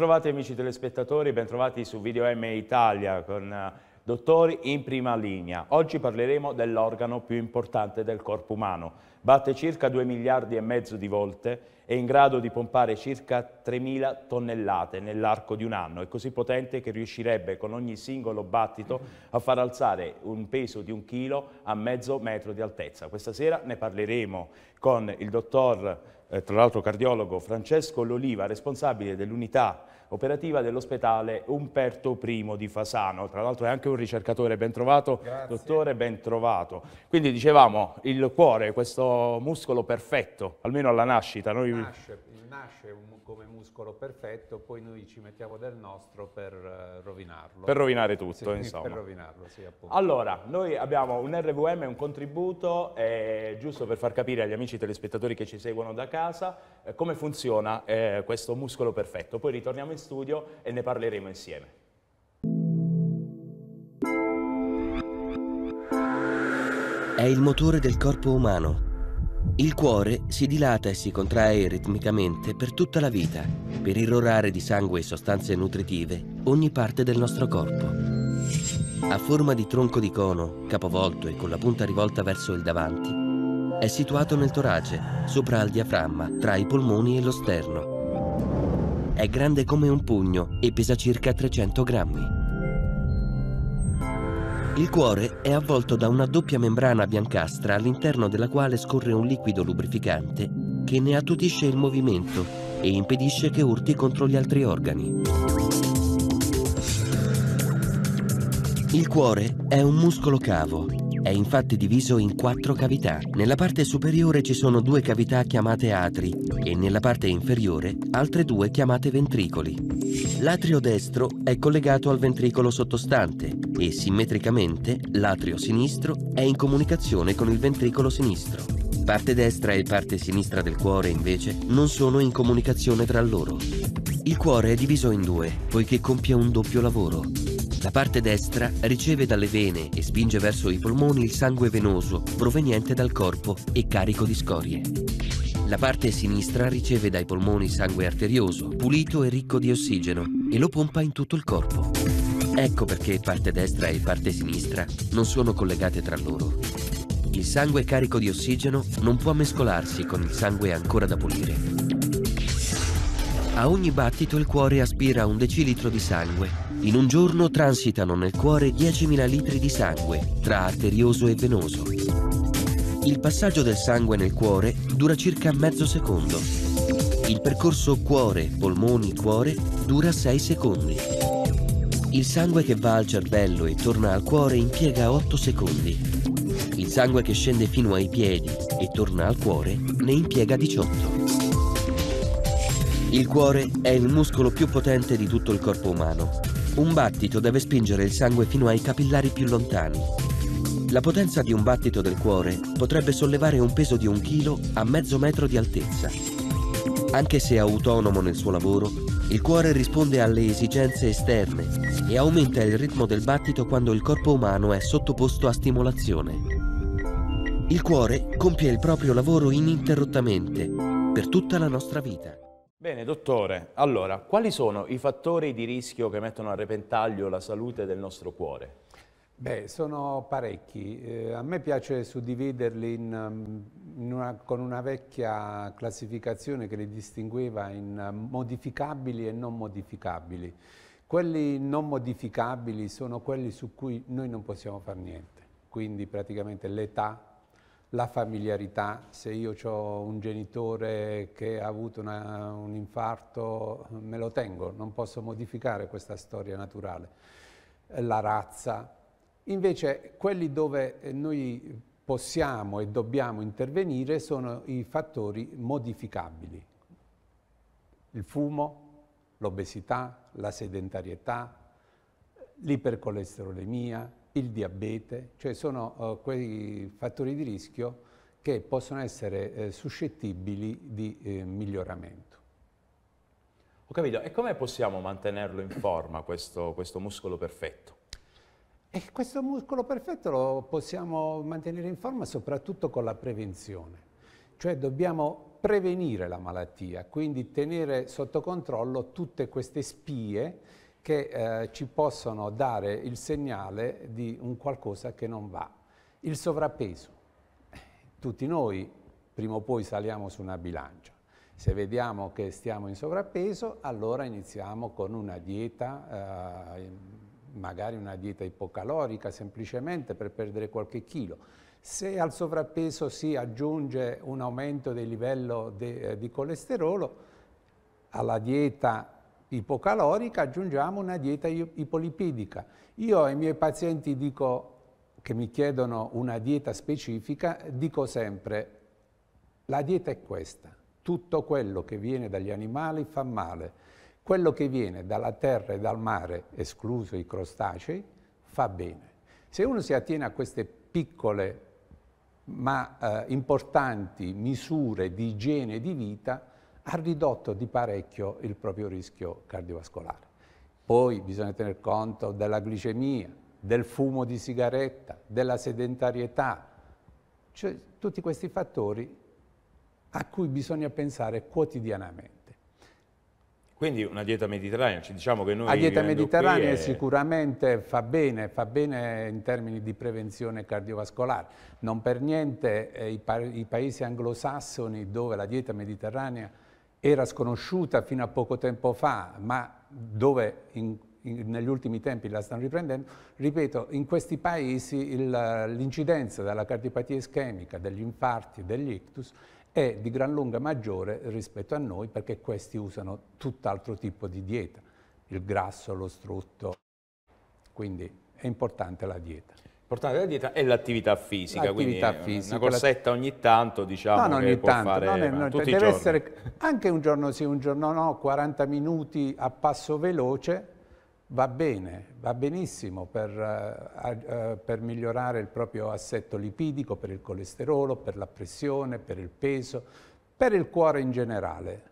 Bentrovati amici telespettatori, bentrovati su Video M Italia con eh, Dottori in prima linea. Oggi parleremo dell'organo più importante del corpo umano. Batte circa 2 miliardi e mezzo di volte, è in grado di pompare circa 3.000 tonnellate nell'arco di un anno. È così potente che riuscirebbe con ogni singolo battito a far alzare un peso di un chilo a mezzo metro di altezza. Questa sera ne parleremo con il dottor eh, tra l'altro cardiologo Francesco Loliva, responsabile dell'unità operativa dell'ospedale Umberto I di Fasano. Tra l'altro è anche un ricercatore, ben trovato, Grazie. dottore, ben trovato. Quindi dicevamo, il cuore, questo muscolo perfetto, almeno alla nascita. Noi... Nasce, nasce un, come muscolo perfetto, poi noi ci mettiamo del nostro per uh, rovinarlo. Per rovinare tutto, sì, insomma. Per rovinarlo, sì, appunto. Allora, noi abbiamo un RVM, un contributo, eh, giusto per far capire agli amici telespettatori che ci seguono da casa eh, come funziona eh, questo muscolo perfetto. Poi ritorniamo in studio e ne parleremo insieme. È il motore del corpo umano il cuore si dilata e si contrae ritmicamente per tutta la vita, per irrorare di sangue e sostanze nutritive ogni parte del nostro corpo. A forma di tronco di cono, capovolto e con la punta rivolta verso il davanti, è situato nel torace, sopra al diaframma, tra i polmoni e lo sterno. È grande come un pugno e pesa circa 300 grammi. Il cuore è avvolto da una doppia membrana biancastra all'interno della quale scorre un liquido lubrificante che ne attutisce il movimento e impedisce che urti contro gli altri organi. Il cuore è un muscolo cavo, è infatti diviso in quattro cavità. Nella parte superiore ci sono due cavità chiamate atri e nella parte inferiore altre due chiamate ventricoli. L'atrio destro è collegato al ventricolo sottostante e simmetricamente l'atrio sinistro è in comunicazione con il ventricolo sinistro. Parte destra e parte sinistra del cuore invece non sono in comunicazione tra loro. Il cuore è diviso in due poiché compie un doppio lavoro. La parte destra riceve dalle vene e spinge verso i polmoni il sangue venoso proveniente dal corpo e carico di scorie. La parte sinistra riceve dai polmoni sangue arterioso, pulito e ricco di ossigeno, e lo pompa in tutto il corpo. Ecco perché parte destra e parte sinistra non sono collegate tra loro. Il sangue carico di ossigeno non può mescolarsi con il sangue ancora da pulire. A ogni battito il cuore aspira un decilitro di sangue. In un giorno transitano nel cuore 10.000 litri di sangue, tra arterioso e venoso. Il passaggio del sangue nel cuore dura circa mezzo secondo. Il percorso cuore-polmoni-cuore dura 6 secondi. Il sangue che va al cervello e torna al cuore impiega 8 secondi. Il sangue che scende fino ai piedi e torna al cuore ne impiega 18. Il cuore è il muscolo più potente di tutto il corpo umano. Un battito deve spingere il sangue fino ai capillari più lontani, la potenza di un battito del cuore potrebbe sollevare un peso di un chilo a mezzo metro di altezza. Anche se autonomo nel suo lavoro, il cuore risponde alle esigenze esterne e aumenta il ritmo del battito quando il corpo umano è sottoposto a stimolazione. Il cuore compie il proprio lavoro ininterrottamente per tutta la nostra vita. Bene, dottore, allora, quali sono i fattori di rischio che mettono a repentaglio la salute del nostro cuore? Beh, sono parecchi. Eh, a me piace suddividerli in, mm, in una, con una vecchia classificazione che li distingueva in eh, modificabili e non modificabili. Quelli non modificabili sono quelli su cui noi non possiamo fare niente, quindi praticamente l'età, la familiarità, se io ho un genitore che ha avuto una, un infarto me lo tengo, non posso modificare questa storia naturale, la razza, Invece quelli dove eh, noi possiamo e dobbiamo intervenire sono i fattori modificabili. Il fumo, l'obesità, la sedentarietà, l'ipercolesterolemia, il diabete, cioè sono eh, quei fattori di rischio che possono essere eh, suscettibili di eh, miglioramento. Ho capito, e come possiamo mantenerlo in forma questo, questo muscolo perfetto? E questo muscolo perfetto lo possiamo mantenere in forma soprattutto con la prevenzione, cioè dobbiamo prevenire la malattia, quindi tenere sotto controllo tutte queste spie che eh, ci possono dare il segnale di un qualcosa che non va. Il sovrappeso. Tutti noi prima o poi saliamo su una bilancia. Se vediamo che stiamo in sovrappeso, allora iniziamo con una dieta eh, magari una dieta ipocalorica semplicemente per perdere qualche chilo. Se al sovrappeso si aggiunge un aumento del livello de, eh, di colesterolo, alla dieta ipocalorica aggiungiamo una dieta ipolipidica. Io ai miei pazienti dico, che mi chiedono una dieta specifica, dico sempre, la dieta è questa, tutto quello che viene dagli animali fa male, quello che viene dalla terra e dal mare, escluso i crostacei, fa bene. Se uno si attiene a queste piccole ma eh, importanti misure di igiene e di vita, ha ridotto di parecchio il proprio rischio cardiovascolare. Poi bisogna tener conto della glicemia, del fumo di sigaretta, della sedentarietà, cioè tutti questi fattori a cui bisogna pensare quotidianamente. Quindi una dieta mediterranea, ci diciamo che noi... La dieta mediterranea è... sicuramente fa bene, fa bene in termini di prevenzione cardiovascolare. Non per niente eh, i, pa i paesi anglosassoni dove la dieta mediterranea era sconosciuta fino a poco tempo fa, ma dove in negli ultimi tempi la stanno riprendendo, ripeto, in questi paesi l'incidenza della cardiopatia ischemica, degli infarti, degli ictus è di gran lunga maggiore rispetto a noi perché questi usano tutt'altro tipo di dieta, il grasso, lo strutto, quindi è importante la dieta. Importante la dieta è l'attività fisica, l'attività fisica, una corsetta ogni tanto diciamo non ogni tanto, fare, non è, non, deve essere anche un giorno sì, un giorno no, 40 minuti a passo veloce va bene, va benissimo per, eh, eh, per migliorare il proprio assetto lipidico, per il colesterolo, per la pressione, per il peso, per il cuore in generale.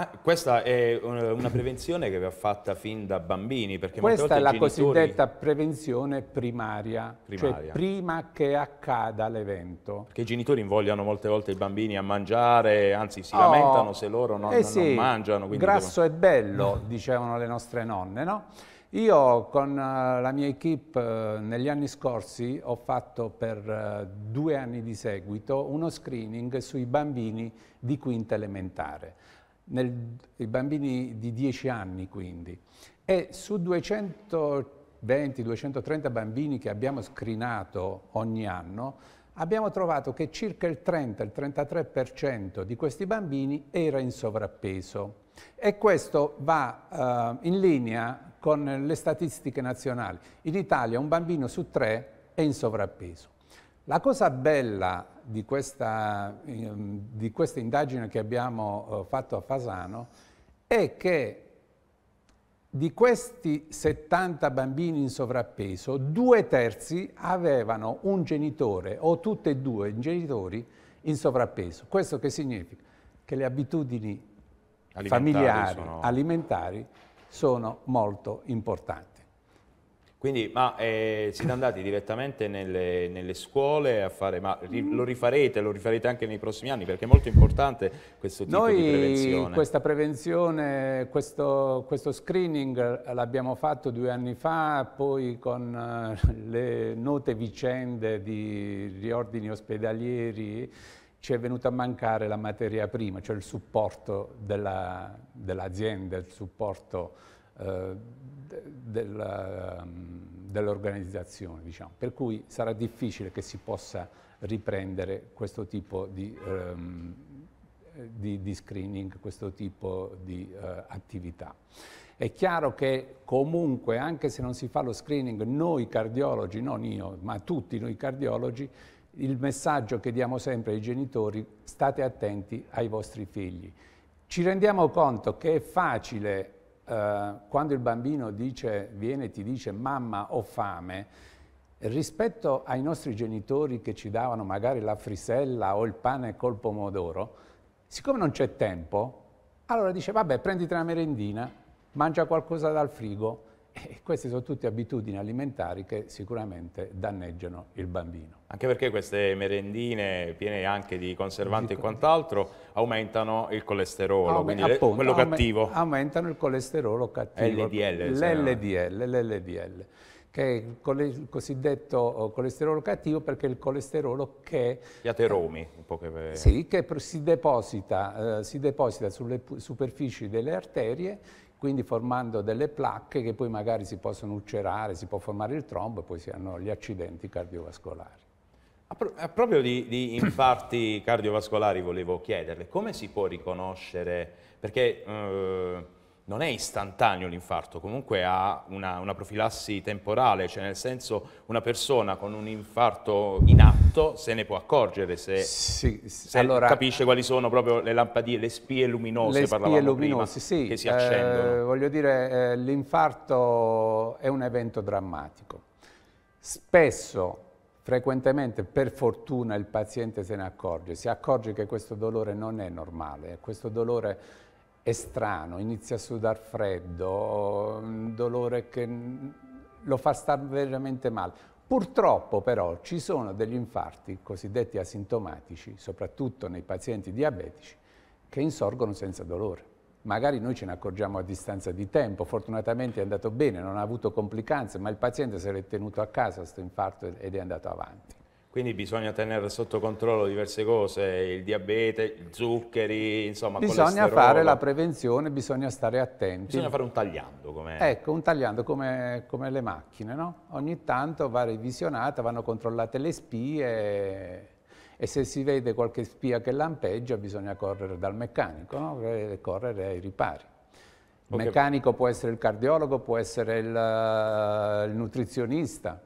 Ah, questa è una prevenzione che va fatta fin da bambini? Questa è la genitori... cosiddetta prevenzione primaria, cioè primaria, cioè prima che accada l'evento. Perché i genitori invogliano molte volte i bambini a mangiare, anzi si oh, lamentano se loro non, eh sì, non mangiano. Grasso devono... è bello, dicevano le nostre nonne, no? Io con eh, la mia equip eh, negli anni scorsi ho fatto per eh, due anni di seguito uno screening sui bambini di quinta elementare nel, i bambini di 10 anni quindi. E su 220-230 bambini che abbiamo screenato ogni anno, abbiamo trovato che circa il 30-33% di questi bambini era in sovrappeso. E questo va eh, in linea con le statistiche nazionali. In Italia un bambino su tre è in sovrappeso. La cosa bella di questa, ehm, di questa indagine che abbiamo eh, fatto a Fasano è che di questi 70 bambini in sovrappeso, due terzi avevano un genitore o tutti e due i genitori in sovrappeso. Questo che significa? Che le abitudini alimentari familiari, sono... alimentari, sono molto importanti. Quindi, ma eh, siete andati direttamente nelle, nelle, scuole a fare, ma ri, lo rifarete, lo rifarete anche nei prossimi anni perché è molto importante questo tipo Noi, di prevenzione. Noi questa prevenzione, questo, questo screening l'abbiamo fatto due anni fa, poi con eh, le note vicende di riordini ospedalieri ci è venuta a mancare la materia prima, cioè il supporto dell'azienda, dell il supporto... Eh, della, ehm, dell'organizzazione, diciamo. per cui sarà difficile che si possa riprendere questo tipo di, um, di, di screening, questo tipo di uh, attività. È chiaro che comunque, anche se non si fa lo screening, noi cardiologi, non io, ma tutti noi cardiologi, il messaggio che diamo sempre ai genitori, state attenti ai vostri figli. Ci rendiamo conto che è facile eh, quando il bambino dice, viene e ti dice mamma ho fame, rispetto ai nostri genitori che ci davano magari la frisella o il pane col pomodoro, siccome non c'è tempo, allora dice vabbè prenditi una merendina, mangia qualcosa dal frigo, e queste sono tutte abitudini alimentari che sicuramente danneggiano il bambino. Anche perché queste merendine piene anche di conservanti e quant'altro aumentano il colesterolo, Aume, quindi appunto, quello cattivo. Aumentano il colesterolo cattivo. LDL. L'LDL, l'LDL che è il cosiddetto eh, colesterolo cattivo perché è il colesterolo che... Gli ateromi, un po' che... Sì, che si deposita, eh, si deposita sulle superfici delle arterie quindi formando delle placche che poi magari si possono ulcerare, si può formare il trombo e poi si hanno gli accidenti cardiovascolari. A, pro a proprio di, di infarti cardiovascolari volevo chiederle, come si può riconoscere, perché eh, non è istantaneo l'infarto, comunque ha una, una, profilassi temporale, cioè nel senso una persona con un infarto in atto se ne può accorgere, se, sì, sì. se allora, capisce quali sono proprio le lampadine, le spie luminose, le spie luminose, prima, sì, che si accendono. Eh, voglio dire, eh, l'infarto è un evento drammatico. Spesso, frequentemente, per fortuna il paziente se ne accorge, si accorge che questo dolore non è normale, questo dolore è strano, inizia a sudare freddo, un mm, dolore che lo fa stare veramente male. Purtroppo però ci sono degli infarti cosiddetti asintomatici, soprattutto nei pazienti diabetici, che insorgono senza dolore. Magari noi ce ne accorgiamo a distanza di tempo, fortunatamente è andato bene, non ha avuto complicanze, ma il paziente se l'è tenuto a casa questo infarto ed è andato avanti quindi bisogna tenere sotto controllo diverse cose, il diabete, i zuccheri, insomma Bisogna fare la prevenzione, bisogna stare attenti. Bisogna fare un tagliando come... Ecco, un tagliando come, come le macchine, no? Ogni tanto va revisionata, vanno controllate le spie e se si vede qualche spia che lampeggia bisogna correre dal meccanico, no? correre ai ripari. Il okay. meccanico può essere il cardiologo, può essere il, eh, il nutrizionista,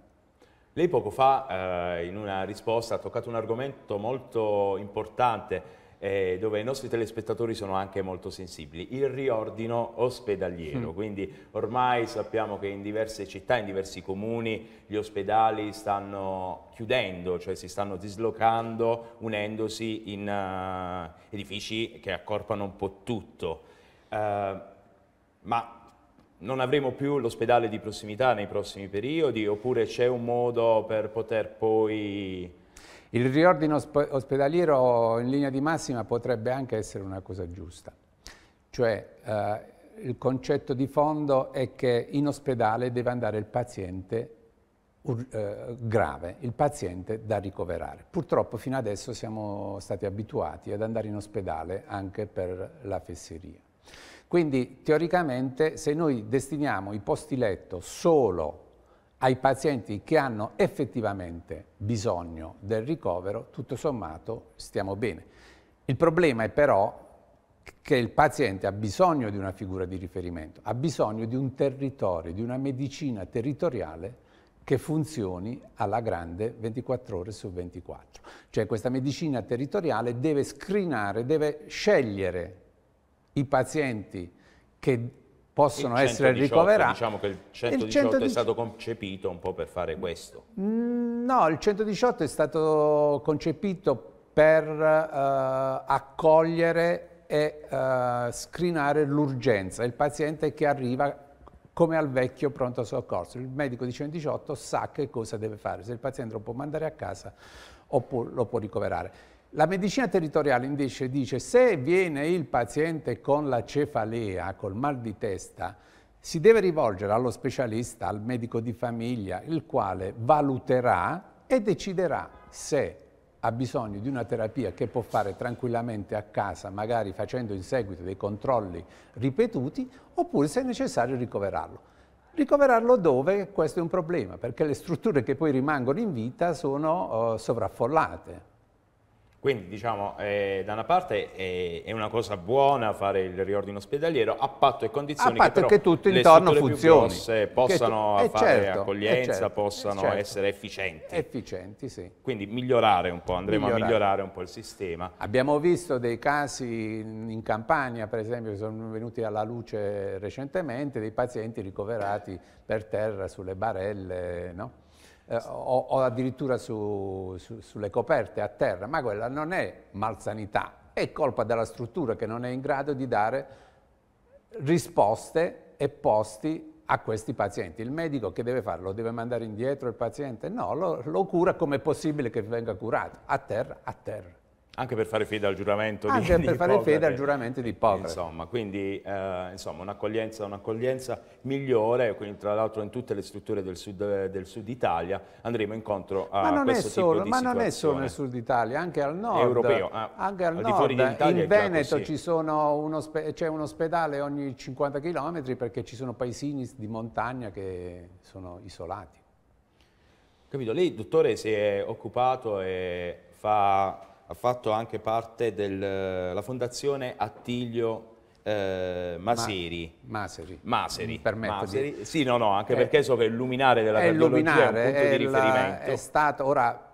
lei poco fa eh, in una risposta ha toccato un argomento molto importante eh, dove i nostri telespettatori sono anche molto sensibili, il riordino ospedaliero, mm. quindi ormai sappiamo che in diverse città, in diversi comuni gli ospedali stanno chiudendo, cioè si stanno dislocando unendosi in uh, edifici che accorpano un po' tutto. Uh, ma non avremo più l'ospedale di prossimità nei prossimi periodi oppure c'è un modo per poter poi... Il riordino ospedaliero in linea di massima potrebbe anche essere una cosa giusta, cioè eh, il concetto di fondo è che in ospedale deve andare il paziente eh, grave, il paziente da ricoverare. Purtroppo fino adesso siamo stati abituati ad andare in ospedale anche per la fesseria. Quindi teoricamente se noi destiniamo i posti letto solo ai pazienti che hanno effettivamente bisogno del ricovero, tutto sommato stiamo bene. Il problema è però che il paziente ha bisogno di una figura di riferimento, ha bisogno di un territorio, di una medicina territoriale che funzioni alla grande 24 ore su 24. Cioè questa medicina territoriale deve screenare, deve scegliere i pazienti che possono 118, essere ricoverati. Diciamo che il 118, il 118 è stato concepito un po' per fare questo. Mm, no, il 118 è stato concepito per uh, accogliere e uh, eh, screenare l'urgenza, il paziente che arriva come al vecchio pronto soccorso. Il medico di 118 sa che cosa deve fare, se il paziente lo può mandare a casa oppure lo può ricoverare. La medicina territoriale invece dice se viene il paziente con la cefalea, col mal di testa, si deve rivolgere allo specialista, al medico di famiglia, il quale valuterà e deciderà se ha bisogno di una terapia che può fare tranquillamente a casa, magari facendo in seguito dei controlli ripetuti, oppure se è necessario ricoverarlo. Ricoverarlo dove? Questo è un problema, perché le strutture che poi rimangono in vita sono uh, sovraffollate. Quindi diciamo, eh, da una parte è, è, una cosa buona fare il riordino ospedaliero, a patto e condizioni a patto che, però che tutto intorno funzioni. possano tu, eh, fare certo, eh, certo accoglienza, certo, possano certo. essere efficienti. Efficienti, sì. Quindi migliorare un po', andremo migliorare. a migliorare un po' il sistema. Abbiamo visto dei casi in Campania, per esempio, che sono venuti alla luce recentemente, dei pazienti ricoverati per terra sulle barelle, no? eh, o, o, addirittura su, su, sulle coperte a terra, ma quella non è malsanità, è colpa della struttura che non è in grado di dare risposte e posti a questi pazienti. Il medico che deve farlo? Deve mandare indietro il paziente? No, lo, lo cura come è possibile che venga curato, a terra, a terra. Anche per fare fede al giuramento Anche di Anche per fare fede al giuramento di Ippocrate. Insomma, quindi eh, un'accoglienza un migliore, quindi, tra l'altro in tutte le strutture del sud, del sud Italia andremo incontro a ma questo solo, tipo di ma situazione. Ma non è solo nel sud Italia, anche al nord. Europeo. Ah, anche al nord. In Veneto c'è un ospedale ogni 50 km perché ci sono paesini di montagna che sono isolati. Capito? Lei, dottore, si è occupato e fa ha fatto anche parte della fondazione Attilio eh, Maseri. Ma, Maseri. Maseri. Maseri. Di... Sì, no, no, anche eh, perché so che è il luminare della luminare, è un punto è di riferimento. è stato, ora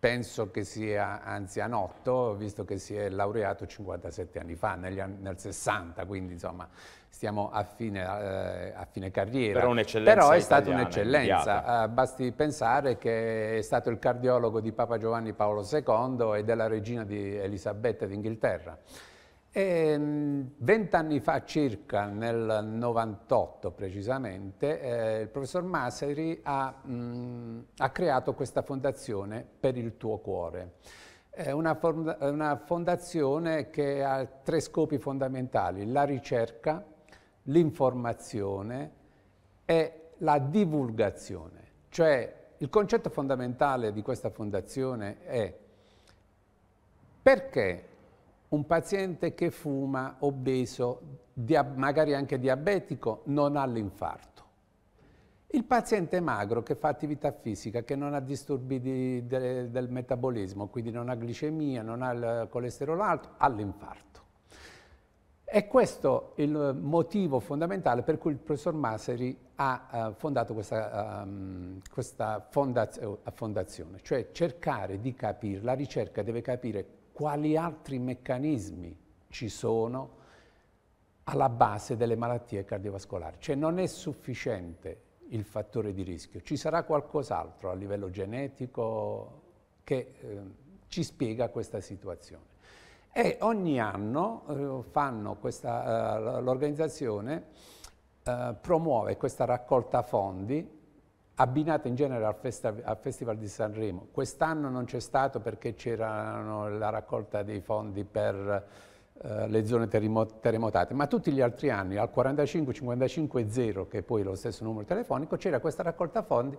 penso che sia anzianotto, visto che si è laureato 57 anni fa, anni, nel 60, quindi insomma stiamo a fine, eh, a fine carriera. Però, Però è stata un'eccellenza, eh, basti pensare che è stato il cardiologo di Papa Giovanni Paolo II e della regina di Elisabetta d'Inghilterra. Ehm, vent'anni fa circa, nel 98 precisamente, eh, il professor Maseri ha, mh, mm, ha, creato questa fondazione per il tuo cuore. È una, una fondazione che ha tre scopi fondamentali, la ricerca, l'informazione e la divulgazione. Cioè il concetto fondamentale di questa fondazione è perché un paziente che fuma, obeso, magari anche diabetico, non ha l'infarto. Il paziente magro che fa attività fisica, che non ha disturbi di, de, del metabolismo, quindi non ha glicemia, non ha il colesterolo alto, ha l'infarto. E questo è il motivo fondamentale per cui il professor Maseri ha eh, fondato questa, um, questa fondazio, eh, fondazione, cioè cercare di capire, la ricerca deve capire quali altri meccanismi ci sono alla base delle malattie cardiovascolari. Cioè non è sufficiente il fattore di rischio, ci sarà qualcos'altro a livello genetico che eh, ci spiega questa situazione. E ogni anno eh, eh, l'organizzazione eh, promuove questa raccolta fondi abbinata in genere al, festa, al Festival di Sanremo. Quest'anno non c'è stato perché c'era la raccolta dei fondi per eh, le zone terremotate, ma tutti gli altri anni, al 45, 55 0, che è poi lo stesso numero telefonico, c'era questa raccolta fondi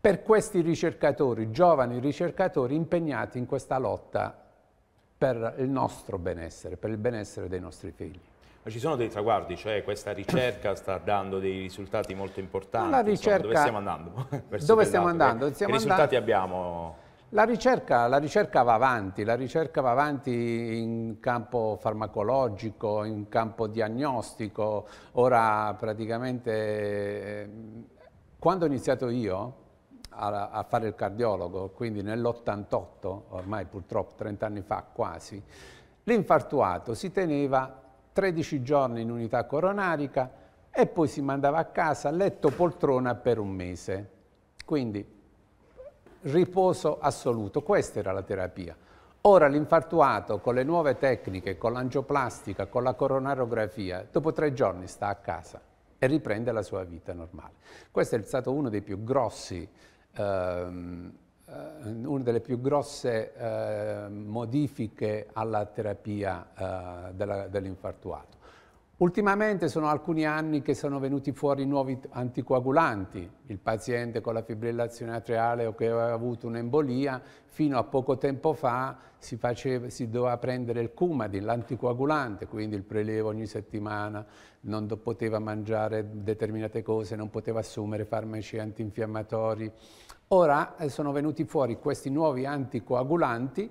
per questi ricercatori, giovani ricercatori impegnati in questa lotta per il nostro benessere, per il benessere dei nostri figli. Ma ci sono dei traguardi, cioè questa ricerca sta dando dei risultati molto importanti. La ricerca... Insomma, dove stiamo andando? dove stiamo andando? Che, stiamo risultati andando... abbiamo? La ricerca, la ricerca, va avanti, la ricerca va avanti in campo farmacologico, in campo diagnostico. Ora praticamente ehm, quando ho iniziato io a, a fare il cardiologo, quindi nell'88, ormai purtroppo 30 anni fa quasi, l'infartuato si teneva 13 giorni in unità coronarica e poi si mandava a casa letto poltrona per un mese. Quindi riposo assoluto, questa era la terapia. Ora l'infartuato con le nuove tecniche, con l'angioplastica, con la coronarografia, dopo tre giorni sta a casa e riprende la sua vita normale. Questo è stato uno dei più grossi ehm, eh, una delle più grosse eh, modifiche alla terapia eh, dell'infartuato. Ultimamente sono alcuni anni che sono venuti fuori nuovi anticoagulanti, il paziente con la fibrillazione atriale o che aveva avuto un'embolia, fino a poco tempo fa si, faceva, si doveva prendere il Coumadin, l'anticoagulante, quindi il prelevo ogni settimana, non poteva mangiare determinate cose, non poteva assumere farmaci antinfiammatori. Ora eh, sono venuti fuori questi nuovi anticoagulanti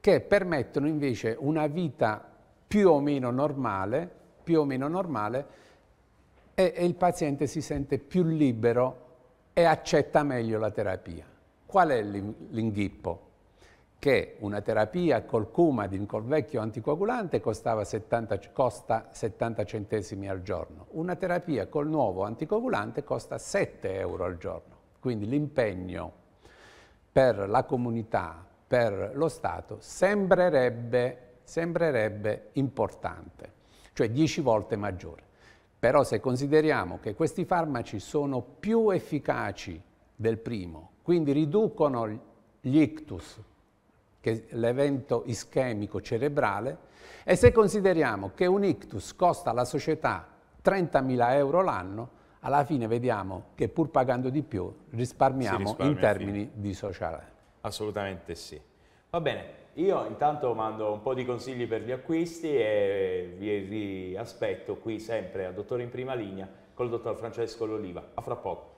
che permettono invece una vita più o meno normale, più o meno normale e, e il paziente si sente più libero e accetta meglio la terapia. Qual è l'inghippo? Che una terapia col Coumadin, col vecchio anticoagulante, 70, costa 70 centesimi al giorno. Una terapia col nuovo anticoagulante costa 7 euro al giorno. Quindi l'impegno per la comunità, per lo Stato, sembrerebbe, sembrerebbe importante cioè 10 volte maggiore. Però se consideriamo che questi farmaci sono più efficaci del primo, quindi riducono gli ictus, che è l'evento ischemico cerebrale, e se consideriamo che un ictus costa alla società 30.000 euro l'anno, alla fine vediamo che pur pagando di più risparmiamo in termini di sociale. Assolutamente sì. Va bene, io intanto mando un po' di consigli per gli acquisti e vi, vi aspetto qui sempre a Dottore in Prima Linea col dottor Francesco L'Oliva. A fra poco.